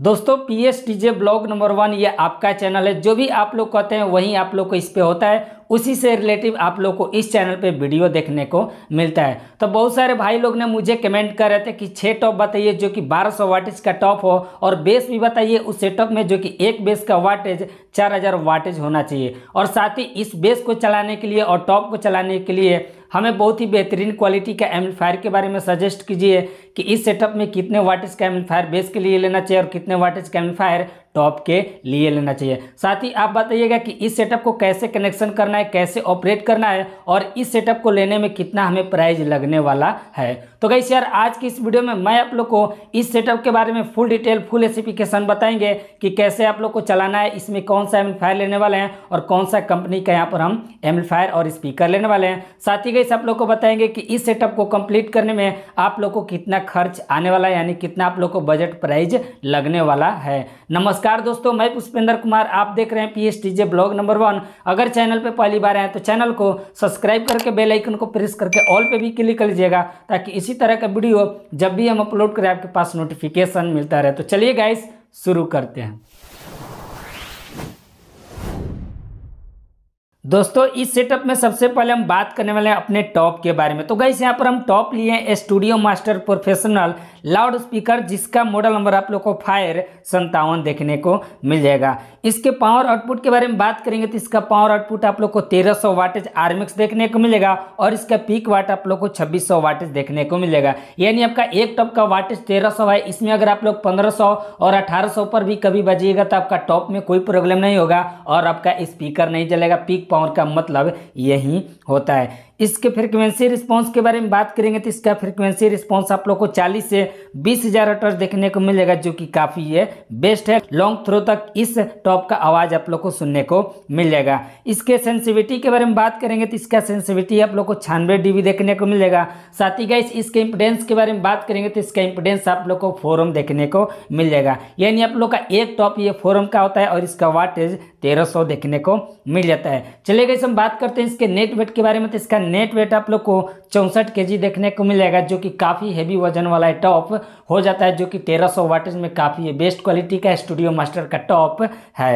दोस्तों P S TJ blog number one ये आपका चैनल है जो भी आप लोग कहते हैं वही आप लोग को इस पे होता है उसी से रिलेटिव आप लोग को इस चैनल पे वीडियो देखने को मिलता है तो बहुत सारे भाई लोग ने मुझे कमेंट कर रहे थे कि छः टॉप बताइए जो कि 1200 सौ वाटेज का टॉप हो और बेस भी बताइए उस सेटअप में जो कि एक बेस का वाटेज 4000 वाटेज होना चाहिए और साथ ही इस बेस को चलाने के लिए और टॉप को चलाने के लिए हमें बहुत ही बेहतरीन क्वालिटी का एम्पलीफायर के बारे में सजेस्ट कीजिए कि इस सेटअप में कितने वाटेज का एम्पलीफायर बेस के लिए लेना चाहिए और कितने वाटेज का एम्पलीफायर टॉप के लिए लेना चाहिए साथ ही आप बताइएगा कि इस सेटअप को कैसे कनेक्शन करना है कैसे ऑपरेट करना है और इस सेटअप को लेने में कितना हमें प्राइस लगने वाला है तो गई यार आज की इस वीडियो में मैं आप लोग को इस सेटअप के बारे में फुल डिटेल फुल एसिफिकेशन बताएंगे कि कैसे आप लोग को चलाना है इसमें कौन सा एम्पलीफायर लेने वाले हैं और कौन सा कंपनी का यहाँ पर हम एम्पलीफायर और स्पीकर लेने वाले हैं साथ ही गई आप लोग को बताएंगे कि इस सेटअप को कंप्लीट करने में आप लोग को कितना खर्च आने वाला है यानी कितना आप लोग को बजट प्राइज लगने वाला है नमस्कार दोस्तों मैं पुष्पेंद्र कुमार आप देख रहे हैं P S T J blog number one अगर चैनल पर पहली बार आए तो चैनल को सब्सक्राइब करके बेल आइकन को प्रेस करके ऑल पे भी क्लिक कर लीजिएगा ताकि इसी तरह का वीडियो जब भी हम अपलोड करें आपके पास नोटिफिकेशन मिलता रहे तो चलिए गाइस शुरू करते हैं दोस्तों इस सेटअप में सबसे पहले हम बात करने वाले हैं अपने टॉप के बारे में तो गई यहाँ पर हम टॉप लिए हैं studio master professional loud speaker जिसका मॉडल नंबर आप लोग को फायर संतावन देखने को मिल जाएगा इसके पावर आउटपुट के बारे में बात करेंगे तो इसका पावर आउटपुट आप लोग को 1300 सौ वाटेज आरमिक्स देखने को मिलेगा और इसका पीक वाट आप लोग को 2600 वाटेज देखने को मिलेगा यानी आपका एक टॉप का वाटेज 1300 है इसमें अगर आप लोग 1500 और 1800 पर भी कभी बजिएगा तो आपका टॉप में कोई प्रॉब्लम नहीं होगा और आपका स्पीकर नहीं चलेगा पीक पावर का मतलब यही होता है इसके फ्रिक्वेंसी रिस्पांस के बारे में बात करेंगे तो इसका फ्रिक्वेंसी रिस्पांस आप लोग को 40 से बीस हज़ार हटर्स देखने को मिलेगा जो कि काफ़ी है बेस्ट है लॉन्ग थ्रो तक इस टॉप का आवाज़ आप लोग को सुनने को मिल जाएगा इसके सेंसिविटी के बारे में बात करेंगे तो इसका सेंसिविटी आप लोग को छानवे डी देखने को मिलेगा साथ ही गाइस इसके इंपोर्टेंस के बारे में बात करेंगे तो इसका इंपोर्टेंस आप लोग को फोरम देखने को मिल जाएगा यानी आप लोग का एक टॉप ये फोरम का होता है और इसका वाटेज तेरह देखने को मिल जाता है चलिए गई हम बात करते हैं इसके नेट वेट के बारे में तो इसका नेट वेट आप लोग को चौंसठ के देखने को मिल जाएगा जो कि काफ़ी हैवी वजन वाला है टॉप हो जाता है जो कि तेरह सौ वाटेज में काफ़ी बेस्ट क्वालिटी का स्टूडियो मास्टर का टॉप है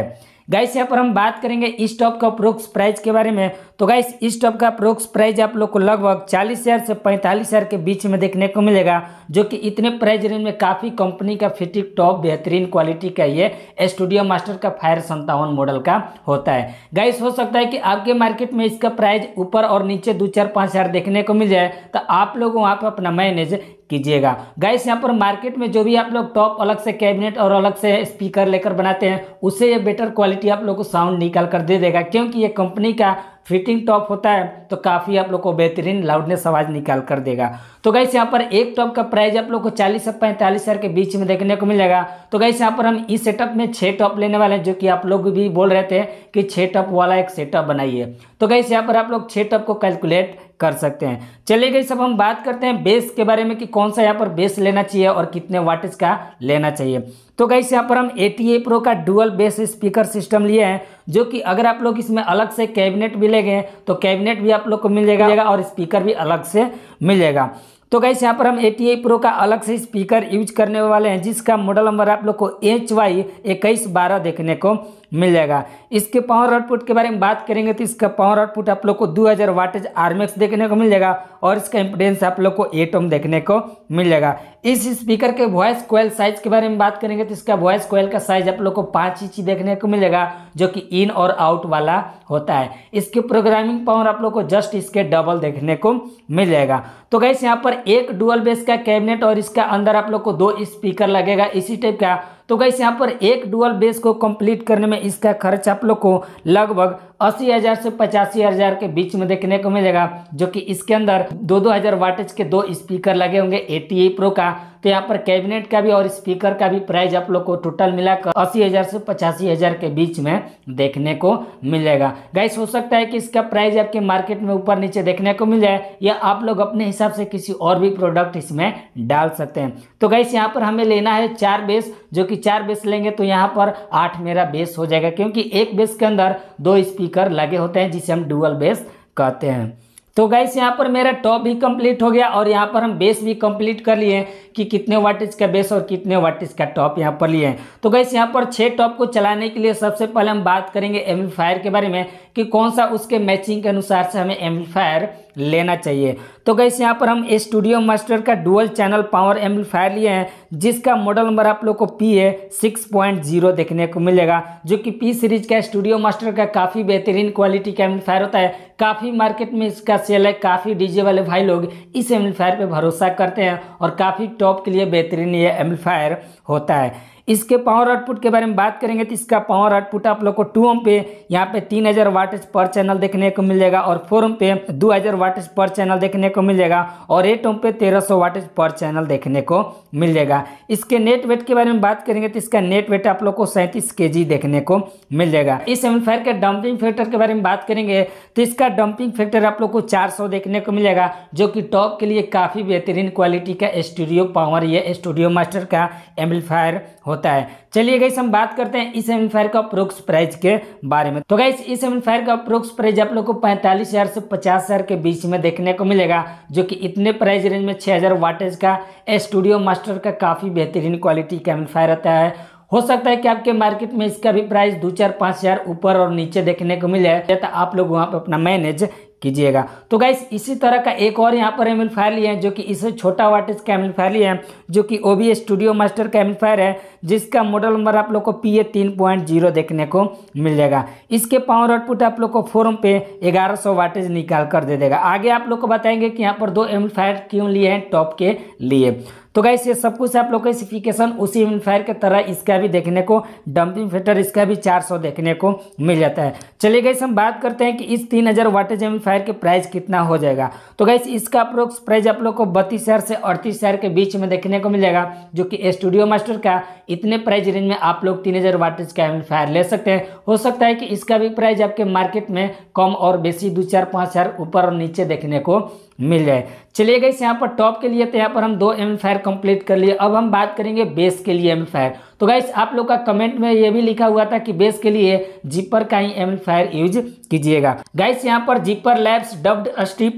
गाइस यहाँ पर हम बात करेंगे इस टॉप का प्रोक्स प्राइस के बारे में तो गाइस इस टॉप का प्रोक्स प्राइस आप लोग को लगभग चालीस हज़ार से पैंतालीस हज़ार के बीच में देखने को मिलेगा जो कि इतने प्राइस रेंज में काफ़ी कंपनी का फिटिक टॉप बेहतरीन क्वालिटी का ये स्टूडियो मास्टर का फायर संतावन मॉडल का होता है गाइस हो सकता है कि आपके मार्केट में इसका प्राइस ऊपर और नीचे दो चार पाँच हज़ार देखने को मिल जाए तो आप लोग वहाँ पर अपना मैनेज कीजिएगा गाइस यहाँ पर मार्केट में जो भी आप लोग टॉप अलग से कैबिनेट और अलग से स्पीकर लेकर बनाते हैं उससे ये बेटर क्वालिटी क्वालिटी आप लोग को साउंड निकाल कर दे देगा क्योंकि ये कंपनी का फिटिंग टॉप होता है तो काफ़ी आप लोग को बेहतरीन लाउडनेस आवाज़ निकाल कर देगा तो गैस यहाँ पर एक टॉप का प्राइस आप लोग को चालीस से पैंतालीस हज़ार के बीच में देखने को मिल जाएगा तो गैस यहाँ पर हम इस सेटअप में छः टॉप लेने वाले हैं जो कि आप लोग भी बोल रहे थे कि छः टॉप वाला एक सेटअप बनाइए तो गैस यहाँ पर आप लोग छः टॉप को कैलकुलेट कर सकते हैं चले गए सब हम बात करते हैं बेस के बारे में कि कौन सा यहाँ पर बेस लेना चाहिए और कितने वाटेज का लेना चाहिए तो गाइस यहाँ पर हम ए टी प्रो का डुअल बेस स्पीकर सिस्टम लिए हैं जो कि अगर आप लोग इसमें अलग से कैबिनेट भी ले गए तो कैबिनेट भी आप लोग को मिल जाएगा और स्पीकर भी अलग से मिल जाएगा तो गाइस यहाँ पर हम ए टी प्रो का अलग से स्पीकर यूज करने वाले हैं जिसका मॉडल नंबर आप लोग को एच वाई इक्कीस बारह देखने को मिल जाएगा इसके पावर आउटपुट के बारे में बात करेंगे तो इसका पावर आउटपुट आप लोग को 2000 वाटेज आरमेक्स देखने को मिल जाएगा और इसका इंपोर्टेंस आप लोग को एटम देखने को मिल जाएगा इस स्पीकर के वॉइस कोयल साइज के बारे में बात करेंगे तो इसका वॉइस कोयल का साइज आप लोग को पाँच इंची देखने को मिल जाएगा जो कि इन और आउट वाला होता है इसके प्रोग्रामिंग पावर आप लोग को जस्ट इसके डबल देखने को मिल जाएगा तो गैस यहाँ पर एक डुअल बेस का कैबिनेट और इसका अंदर आप लोग को दो स्पीकर लगेगा इसी टाइप का तो गाइस यहाँ पर एक डुअल बेस को कंप्लीट करने में इसका खर्च आप लोग को लगभग अस्सी हजार से पचासी हजार के बीच में देखने को मिलेगा जो कि इसके अंदर दो दो हजार वाटेज के दो स्पीकर लगे होंगे ए प्रो का तो यहाँ पर कैबिनेट का भी और स्पीकर का भी प्राइस आप लोग को टोटल मिलाकर अस्सी हजार से पचासी हजार के बीच में देखने को मिलेगा गैस हो सकता है कि इसका प्राइस आपके मार्केट में ऊपर नीचे देखने को मिल जाए या आप लोग अपने हिसाब से किसी और भी प्रोडक्ट इसमें डाल सकते हैं तो गैस यहाँ पर हमें लेना है चार बेस जो कि चार बेस लेंगे तो यहाँ पर आठ मेरा बेस हो जाएगा क्योंकि एक बेस के अंदर दो स्पीकर स्पीकर लगे होते हैं जिसे हम डुअल बेस कहते हैं तो गाइस यहाँ पर मेरा टॉप भी कंप्लीट हो गया और यहाँ पर हम बेस भी कंप्लीट कर लिए कि कितने वाटेज का बेस और कितने वाटेज का टॉप यहाँ पर लिए हैं तो गाइस यहाँ पर छह टॉप को चलाने के लिए सबसे पहले हम बात करेंगे एम्पलीफायर के बारे में कि कौन सा उसके मैचिंग के अनुसार से हमें एम्पलीफायर लेना चाहिए तो गैस यहाँ पर हम स्टूडियो मास्टर का डुअल चैनल पावर एम्पलीफायर लिए हैं जिसका मॉडल नंबर आप लोग को P A six point zero देखने को मिलेगा जो कि पी सीरीज का स्टूडियो मास्टर का काफ़ी बेहतरीन क्वालिटी का एम्पलीफायर होता है काफ़ी मार्केट में इसका सेल है काफ़ी डीजे वाले भाई लोग इस एम्पलीफायर पर भरोसा करते हैं और काफ़ी टॉप के लिए बेहतरीन ये एम्पलीफायर होता है इसके पावर आउटपुट के बारे में बात करेंगे तो इसका पावर आउटपुट आप लोग को टू एम पे यहाँ पे तीन हज़ार वाटेज पर चैनल देखने को मिलेगा और फोर एम पे दो हज़ार वाटेज पर चैनल देखने को को मिल जाएगा और एट ओम पे तेरह सौ वाट पर चैनल देखने को मिल जाएगा इसके नेट वेट के बारे में बात करेंगे तो इसका नेट वेट आप लोग को सैंतीस के देखने को मिल जाएगा इस एम्पलीफायर के डंपिंग फैक्टर के बारे में बात करेंगे तो इसका डंपिंग फैक्टर आप लोग को चार देखने को मिलेगा जो कि टॉप के लिए काफ़ी बेहतरीन क्वालिटी का स्टूडियो पावर या स्टूडियो मास्टर का एम्पलीफायर होता है चलिए गई हम बात करते हैं इस एम्पलीफायर का प्रोक्स प्राइस के बारे में तो गई इस एम्पलीफायर का प्रोक्स प्राइस आप लोग को 45000 से 50000 के बीच में देखने को मिलेगा जो कि इतने प्राइस रेंज में 6000 हज़ार वाटेज का स्टूडियो मास्टर का काफ़ी बेहतरीन क्वालिटी का एम्पलीफायर रहता है हो सकता है कि आपके मार्केट में इसका भी प्राइस दो चार पाँच हज़ार ऊपर और नीचे देखने को मिले तो आप लोग वहाँ पर अपना मैनेज कीजिएगा तो गाइस इसी तरह का एक और यहाँ पर एम्पलीफायर लिए हैं जो कि इससे छोटा वाटेज का एम्पलीफायर लिए हैं जो कि ओ स्टूडियो मास्टर का एम्पलीफायर है जिसका मॉडल नंबर आप लोग को पी ए तीन पॉइंट जीरो देखने को मिल जाएगा इसके पावर आउटपुट आप लोग को फोरम पे ग्यारह सौ वाटेज निकाल कर दे देगा आगे आप लोग को बताएंगे कि यहाँ पर दो एम्पलीफायर क्यों लिए हैं टॉप के लिए तो गाइस ये सब कुछ आप लोग का स्पेसिफिकेशन उसी इनफायर के तरह इसका भी देखने को डंपिंग फीटर इसका भी 400 देखने को मिल जाता है चलिए गाइस हम बात करते हैं कि इस 3000 हज़ार वाटेज एम्पलीफायर के प्राइस कितना हो जाएगा तो गाइस इसका अप्रोक्स प्राइस आप लोग को बत्तीस से अड़तीस के बीच में देखने को मिलेगा जो कि स्टूडियो मास्टर का इतने प्राइस रेंज में आप लोग तीन हज़ार वाटेज का एम्पलीफायर ले सकते हैं हो सकता है कि इसका भी प्राइस आपके मार्केट में कम और बेसी दो चार पाँच ऊपर और नीचे देखने को मिल जाए चलिए गई यहाँ पर टॉप के लिए तो यहाँ पर हम दो एम फायर कंप्लीट कर लिए अब हम बात करेंगे बेस के लिए एम फायर तो गाइस आप लोग का कमेंट में यह भी लिखा हुआ था कि बेस के लिए जिपर का ही एम्पलीफायर यूज कीजिएगा गाइस यहाँ पर जिपर लैब्स डब्ड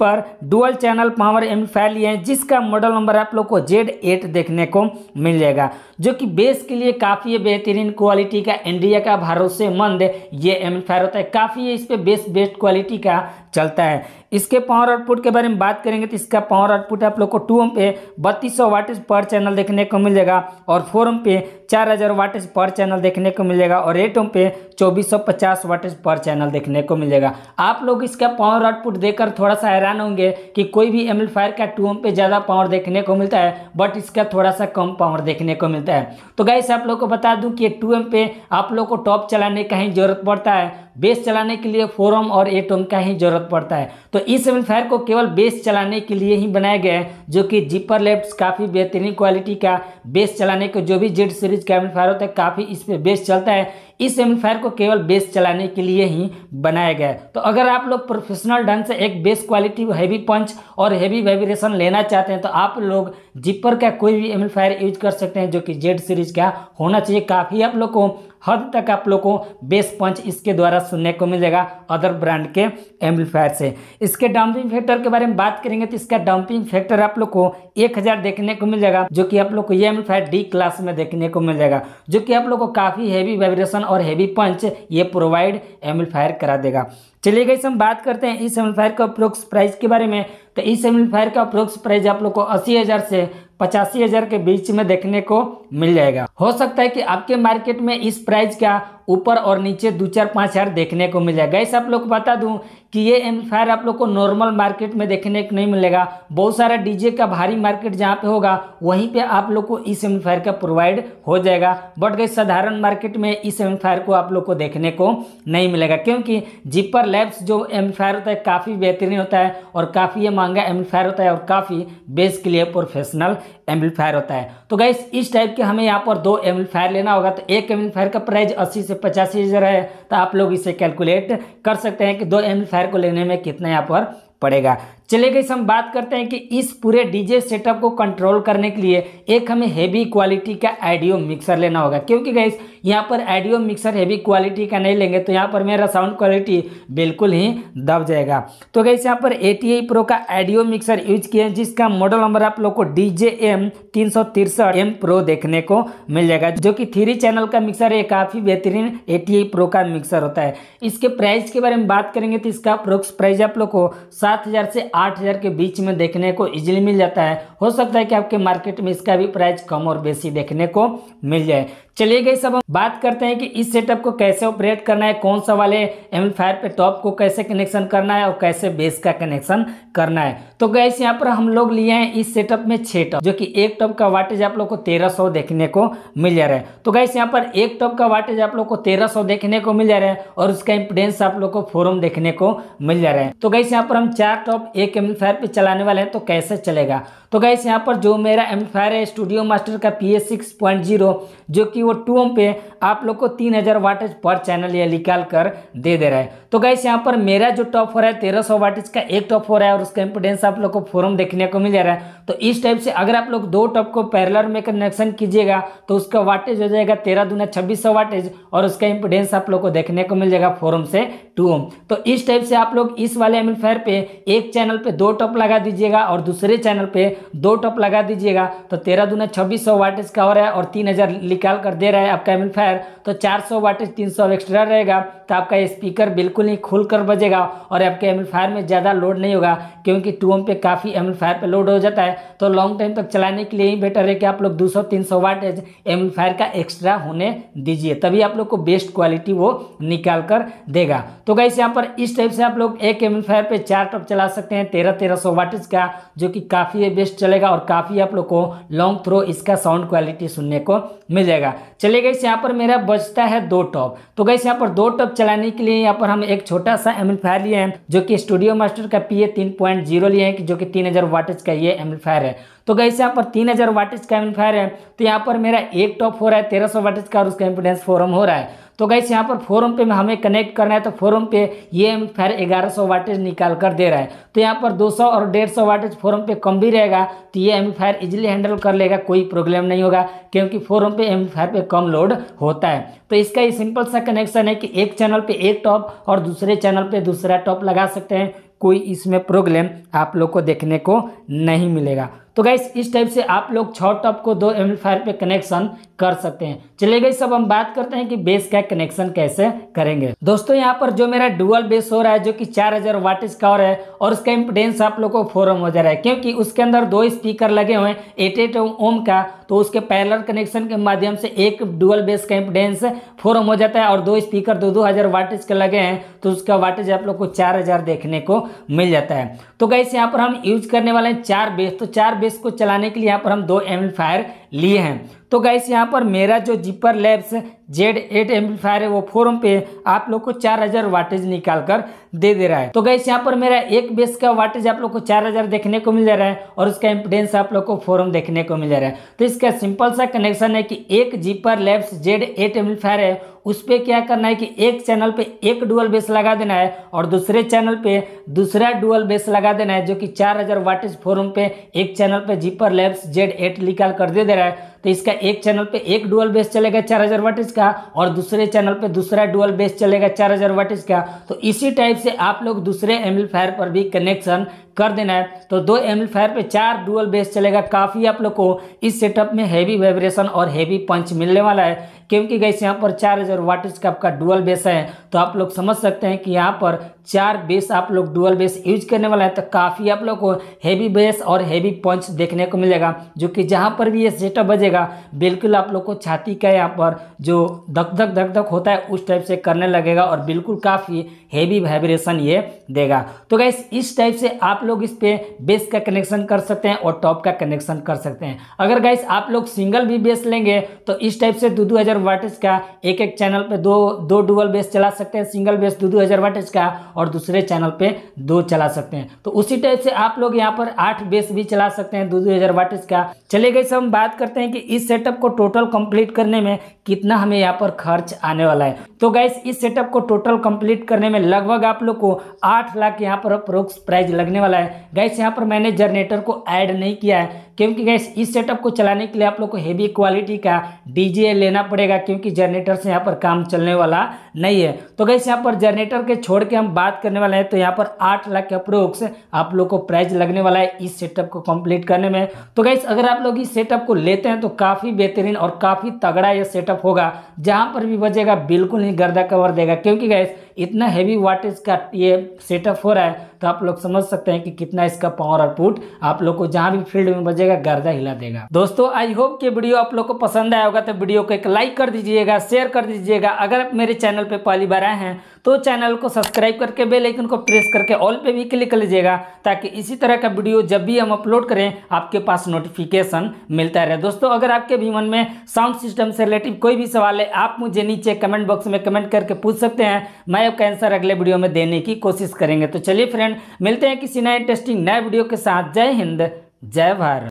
पर डुअल चैनल पावर एम्पलीफायर लिए हैं जिसका मॉडल नंबर आप लोग को जेड एट देखने को मिल जाएगा जो कि बेस के लिए काफ़ी बेहतरीन क्वालिटी का इंडिया का भरोसेमंद ये एम्पलीफायर होता है काफ़ी इस पर बेस बेस्ट क्वालिटी का चलता है इसके पावर आउटपुट के बारे में बात करेंगे तो इसका पावर आउटपुट आप लोग को टू एम पे बत्तीस सौ वाट पर चैनल देखने को मिल जाएगा और फोर एम पे चार हज़ार वाटेज पर चैनल देखने को मिलेगा और रेटों पे चौबीस सौ पचास वाटेज पर चैनल देखने को मिलेगा आप लोग इसका पावर आउटपुट देखकर थोड़ा सा हैरान होंगे कि कोई भी एम्पलीफायर का टू पे ज़्यादा पावर देखने को मिलता है बट इसका थोड़ा सा कम पावर देखने को मिलता है तो गाइस आप लोग को बता दूँ कि टू एम पे आप लोग को टॉप चलाने का ही जरूरत पड़ता है बेस चलाने के लिए फोरम और एटोम का ही जरूरत पड़ता है तो इस फायर को केवल बेस चलाने के लिए ही बनाया गया है जो कि जिपर लेफ्ट काफ़ी बेहतरीन क्वालिटी का बेस चलाने के जो भी जेड सीरीज का फायर होता है काफ़ी इस पर बेस चलता है इस एम्पलीफायर को केवल बेस चलाने के लिए ही बनाया गया है तो अगर आप लोग प्रोफेशनल ढंग से एक बेस क्वालिटी हैवी पंच और हैवी वाइब्रेशन लेना चाहते हैं तो आप लोग जिपर का कोई भी एम्पलीफायर यूज कर सकते हैं जो कि जेड सीरीज का होना चाहिए काफ़ी आप लोग को हद तक आप लोग को बेस पंच इसके द्वारा सुनने को मिलेगा अदर ब्रांड के एम्पलीफायर से इसके डंपिंग फैक्टर के बारे में बात करेंगे तो इसका डंपिंग फैक्टर आप लोग को 1000 देखने को मिल जाएगा जो कि आप लोग को ये एम्पलीफायर डी क्लास में देखने को मिल जाएगा जो कि आप लोग को काफ़ी हैवी वाइब्रेशन और हैवी पंच ये प्रोवाइड एम्पलीफायर करा देगा चलिए गई हम बात करते हैं इस एम्पलीफायर का अप्रोक्स प्राइस के बारे में तो इस एम्पलीफायर का अप्रोक्स प्राइस आप लोग को अस्सी से पचासी हजार के बीच में देखने को मिल जाएगा हो सकता है कि आपके मार्केट में इस प्राइस का ऊपर और नीचे दो चार पाँच हजार देखने को मिल जाएगा ऐसे आप लोग बता दूं कि ये एम्पलीफायर आप लोग को नॉर्मल मार्केट में देखने को नहीं मिलेगा बहुत सारा डीजे का भारी मार्केट जहाँ पे होगा वहीं पे आप लोग को इस एम्पलीफायर का प्रोवाइड हो जाएगा बट गई साधारण मार्केट में इस एम्पलीफायर को आप लोग को देखने को नहीं मिलेगा क्योंकि जिपर लैब्स जो एम्पलीफायर होता है काफ़ी बेहतरीन होता है और काफ़ी ये महंगा एम्पलीफायर होता है और काफ़ी बेस के लिए प्रोफेशनल एम्पलीफायर होता है तो गाइस इस टाइप के हमें यहाँ पर दो एम्पलीफायर लेना होगा तो एक एम्पलीफायर का प्राइस अस्सी से पचासी हज़ार है तो आप लोग इसे कैलकुलेट कर सकते हैं कि दो एम्पलीफायर को लेने में कितना यहाँ पर पड़ेगा चले गए हम बात करते हैं कि इस पूरे डीजे सेटअप को कंट्रोल करने के लिए एक हमें हेवी क्वालिटी का ऑडियो मिक्सर लेना होगा क्योंकि गई यहाँ पर एडियो मिक्सर हेवी क्वालिटी का नहीं लेंगे तो यहाँ पर मेरा साउंड क्वालिटी बिल्कुल ही दब जाएगा तो गई यहाँ पर ए टी प्रो का एडियो मिक्सर यूज किया है जिसका मॉडल नंबर आप लोग को डी जे एम तीन सौ तिरसठ एम प्रो देखने को मिल जाएगा जो कि थ्री चैनल का मिक्सर है काफ़ी बेहतरीन ए टी प्रो का मिक्सर होता है इसके प्राइस के बारे में बात करेंगे तो इसका प्रोक्स प्राइस आप लोग को सात हज़ार से आठ हज़ार के बीच में देखने को इजीली मिल जाता है हो सकता है कि आपके मार्केट में इसका भी प्राइस कम और बेसी देखने को मिल जाए चलिए गई सब हम बात करते हैं कि इस सेटअप को कैसे ऑपरेट करना है कौन सा वाले एम्पलीफायर पे टॉप को कैसे कनेक्शन करना है और कैसे बेस का कनेक्शन करना है तो गैस यहाँ पर हम लोग लिए हैं इस सेटअप में छः टॉप जो कि एक टॉप का वाटेज आप लोग को तेरह सौ देखने को मिल जा रहा है तो गैस यहाँ पर एक टॉप का वाटेज आप लोग को तेरह सौ देखने को मिल जा रहा है और उसका इम्पिडेंस आप लोग को फोरम देखने को मिल जा रहा है तो गैस यहाँ पर हम चार टॉप एक एम्पलीफायर पे चलाने वाले हैं तो कैसे चलेगा तो गाइस यहाँ पर जो मेरा एम्पलीफायर है स्टूडियो मास्टर का P S six point zero जो कि वो टू एम पे आप लोग को तीन हज़ार वाटेज पर चैनल ये निकाल कर दे दे रहा है तो गैस यहाँ पर मेरा जो टॉप हो रहा है तेरह सौ वाटेज का एक टॉप हो रहा है और उसका इम्पोर्टेंस आप लोग को फोरम देखने को मिल जा रहा है तो इस टाइप से अगर आप लोग दो टॉप को पैरलर में कनेक्शन कीजिएगा तो उसका वाटेज हो जाएगा तेरह दूना छब्बीस सौ वाटेज और उसका इम्पोर्टेंस आप लोग को देखने को मिल जाएगा फोरम से टू ओम तो इस टाइप से आप लोग इस वाले एम्पलीफायर पे एक चैनल पे दो टॉप लगा दीजिएगा और दूसरे चैनल पे दो टप लगा दीजिएगा तो तेरह दूना छब्बीस सौ वाटेज का हो रहा है और तीन हज़ार निकाल कर दे रहा है आपका एम्पलीफायर तो चार सौ वाटेज तीन सौ एक्स्ट्रा रहेगा तो आपका स्पीकर बिल्कुल ही खुल कर बजेगा और आपके एम्पलीफायर में ज़्यादा लोड नहीं होगा क्योंकि टू एम पे काफ़ी एम्पलीफायर पर लोड हो जाता है तो लॉन्ग टाइम तक चलाने के लिए ही बेटर है कि आप लोग दो सौ तीन सौ वाटेज एम्पलीफायर का एक्स्ट्रा होने दीजिए तभी आप लोग को बेस्ट क्वालिटी वो निकाल कर देगा तो गाइस यहाँ पर इस टाइप से आप लोग एक एम्पलीफायर पर चार टॉप चला सकते हैं तेरह तेरह सौ वाटेज का जो कि काफ़ी है बेस्ट चलेगा और काफ़ी आप लोग को लॉन्ग थ्रो इसका साउंड क्वालिटी सुनने को मिल जाएगा चले गई यहाँ पर मेरा बजता है दो टॉप तो गई यहाँ पर दो टॉप चलाने के लिए यहाँ पर हम एक छोटा सा एम्पलीफायर लिए हैं जो कि स्टूडियो मास्टर का पी ए तीन पॉइंट जीरो लिए हैं जो कि तीन हज़ार वाटेज का ये एम्पलीफायर है तो गई यहाँ पर तीन हज़ार वाटेज का एम्पलीफायर है तो यहाँ पर मेरा एक टॉप हो रहा है तेरह सौ वाटेज का और उसका इम्पोर्टेंस फोरम हो रहा है तो गैस यहाँ पर फोरम पे हमें कनेक्ट करना है तो फोरम पे ये एम फायर ग्यारह सौ वाटेज निकाल कर दे रहा है तो यहाँ पर 200 और 150 सौ वाटेज फोरम पे कम भी रहेगा तो ये एम फायर इजिली हैंडल कर लेगा कोई प्रॉब्लम नहीं होगा क्योंकि फोरम पे एम फायर पे कम लोड होता है तो इसका ये सिंपल सा कनेक्शन है कि एक चैनल पर एक टॉप और दूसरे चैनल पर दूसरा टॉप लगा सकते हैं कोई इसमें प्रॉब्लम आप लोग को देखने को नहीं मिलेगा तो गाइस इस टाइप से आप लोग छः टॉप को दो एम्पलीफायर पे कनेक्शन कर सकते हैं चलिए गई सब हम बात करते हैं कि बेस का कनेक्शन कैसे करेंगे दोस्तों यहाँ पर जो मेरा डुअल बेस हो रहा है जो कि 4000 हजार वाटिस का और है और उसका इम्पोर्टेंस आप लोगों को फोरम हो जा रहा है क्योंकि उसके अंदर दो स्पीकर लगे हुए हैं एट एट ओम का तो उसके पैरलर कनेक्शन के माध्यम से एक डुअल बेस का इम्पोर्टेंस फोरम हो जाता है और दो स्पीकर दो दो हजार वाटेज के लगे हैं तो उसका वाटेज आप लोग को चार देखने को मिल जाता है तो गाइस यहाँ पर हम यूज करने वाले हैं चार बेस तो चार बेस इसको चलाने के लिए यहाँ पर हम दो एम्पलीफायर लिए हैं तो गैस यहाँ पर मेरा जो zipper labs Z eight amplifier है वो फोरम पे आप लोग को 4000 वाटेज निकाल कर दे दे रहा है तो गैस यहाँ पर मेरा एक बेस का वाटेज आप लोग को 4000 देखने को मिल जा रहा है और उसका इम्पिडेंस आप लोग को फोरम देखने को मिल जा रहा है तो इसका सिंपल सा कनेक्शन है कि एक zipper labs Z eight amplifier है उस पर क्या करना है कि एक चैनल पे एक डुअल बेस लगा देना है और दूसरे चैनल पे दूसरा डुअल बेस लगा देना है जो कि हजार वाटेज फोरम पे एक चैनल पे जीपर लैब्स जेड एट निकाल कर दे दे रहा है रहा है तो इसका एक चैनल पे एक डुअल बेस चलेगा चार हज़ार वाटिस का और दूसरे चैनल पे दूसरा डुअल बेस चलेगा चार हज़ार वाटिस का तो इसी टाइप से आप लोग दूसरे एम्पलीफायर पर भी कनेक्शन कर देना है तो दो एम्पलीफायर पे चार डुअल बेस चलेगा काफ़ी आप लोग को इस सेटअप में हैवी वाइब्रेशन और हैवी पंच मिलने वाला है क्योंकि गैस यहाँ पर चार हज़ार वाटेज का आपका डुअल बेस है तो आप लोग समझ सकते हैं कि यहाँ पर चार बेस आप लोग डुअल बेस यूज करने वाला है तो काफ़ी आप लोग को हैवी बेस और हैवी पंच देखने को मिलेगा जो कि जहाँ पर भी ये सेटअप बजेगा बिल्कुल आप लोग को छाती का यहाँ पर जो धक धक धक धक होता है उस टाइप से करने लगेगा और बिल्कुल काफ़ी हैवी वाइब्रेशन ये देगा तो गैस इस टाइप से आप आप लोग इस पर बेस का कनेक्शन कर सकते हैं और टॉप का कनेक्शन कर सकते हैं अगर गाइस आप लोग सिंगल भी बेस लेंगे तो इस टाइप से दो दो हज़ार वाटेज का एक एक चैनल पे दो दो डुअल बेस चला सकते हैं सिंगल बेस दो दो हज़ार वाटेज का और दूसरे चैनल पे दो चला सकते हैं तो उसी टाइप से आप लोग यहाँ पर आठ बेस भी चला सकते हैं दो दो हज़ार वाटेज का चले गए हम बात करते हैं कि इस सेटअप को टोटल कंप्लीट करने में कितना हमें यहाँ पर खर्च आने वाला है तो गाइस इस सेटअप को टोटल कम्प्लीट करने में लगभग आप लोग को आठ लाख यहाँ पर अप्रोक्स प्राइज लगने वाला है गैस यहाँ पर मैंने जनरेटर को ऐड नहीं किया है क्योंकि गैस इस सेटअप को चलाने के लिए आप लोग को हैवी क्वालिटी का डी लेना पड़ेगा क्योंकि जनरेटर से यहाँ पर काम चलने वाला नहीं है तो गैस यहाँ पर जनरेटर के छोड़ के हम बात करने वाले हैं तो यहाँ पर आठ लाख के अप्रोक्स आप लोग को प्राइस लगने वाला है इस सेटअप को कंप्लीट करने में तो गैस अगर आप लोग इस सेटअप को लेते हैं तो काफ़ी बेहतरीन और काफ़ी तगड़ा यह सेटअप होगा जहाँ पर भी बजेगा बिल्कुल ही गर्दा कवर देगा क्योंकि गैस इतना हैवी वाटेज का ये सेटअप हो रहा है तो आप लोग समझ सकते हैं कि कितना इसका पावर आउटपुट आप लोग को जहाँ भी फील्ड में बजेगा देगा गर्दा हिला देगा दोस्तों आई होप कि वीडियो आप लोग को पसंद आया होगा तो वीडियो को एक लाइक कर दीजिएगा शेयर कर दीजिएगा अगर आप मेरे चैनल पे पहली बार आए हैं तो चैनल को सब्सक्राइब करके बेल आइकन को प्रेस करके ऑल पे भी क्लिक कर लीजिएगा ताकि इसी तरह का वीडियो जब भी हम अपलोड करें आपके पास नोटिफिकेशन मिलता रहे दोस्तों अगर आपके भी मन में साउंड सिस्टम से रिलेटिव कोई भी सवाल है आप मुझे नीचे कमेंट बॉक्स में कमेंट करके पूछ सकते हैं मैं आपका आंसर अगले वीडियो में देने की कोशिश करेंगे तो चलिए फ्रेंड मिलते हैं किसी नए इंटरेस्टिंग नए वीडियो के साथ जय हिंद जय भारत